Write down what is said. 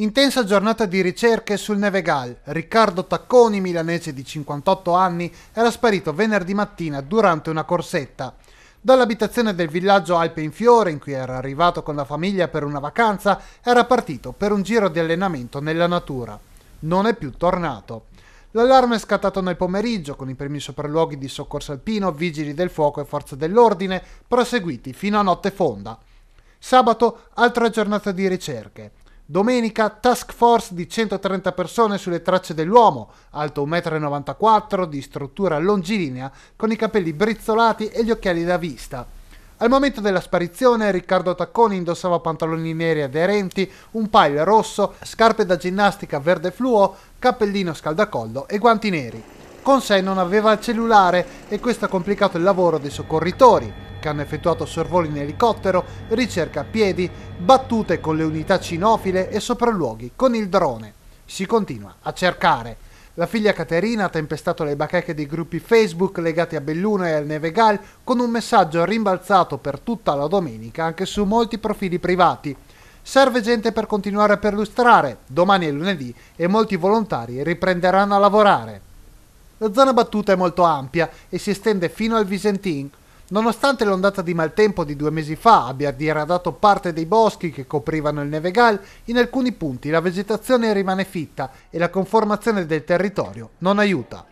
Intensa giornata di ricerche sul Nevegal. Riccardo Tacconi, milanese di 58 anni, era sparito venerdì mattina durante una corsetta. Dall'abitazione del villaggio Alpe in Fiore, in cui era arrivato con la famiglia per una vacanza, era partito per un giro di allenamento nella natura. Non è più tornato. L'allarme è scattato nel pomeriggio con i primi sopralluoghi di soccorso alpino, vigili del fuoco e forze dell'ordine, proseguiti fino a notte fonda. Sabato, altra giornata di ricerche. Domenica, task force di 130 persone sulle tracce dell'uomo, alto 1,94 m, di struttura longilinea, con i capelli brizzolati e gli occhiali da vista. Al momento della sparizione, Riccardo Tacconi indossava pantaloni neri aderenti, un paio rosso, scarpe da ginnastica verde fluo, cappellino scaldacollo e guanti neri. Con sé non aveva il cellulare e questo ha complicato il lavoro dei soccorritori, che hanno effettuato sorvoli in elicottero, ricerca a piedi, battute con le unità cinofile e sopralluoghi con il drone. Si continua a cercare. La figlia Caterina ha tempestato le bacheche dei gruppi Facebook legati a Belluno e al Nevegal con un messaggio rimbalzato per tutta la domenica anche su molti profili privati. Serve gente per continuare a perlustrare, domani è lunedì e molti volontari riprenderanno a lavorare. La zona battuta è molto ampia e si estende fino al Visentin. Nonostante l'ondata di maltempo di due mesi fa abbia diradato parte dei boschi che coprivano il Nevegal, in alcuni punti la vegetazione rimane fitta e la conformazione del territorio non aiuta.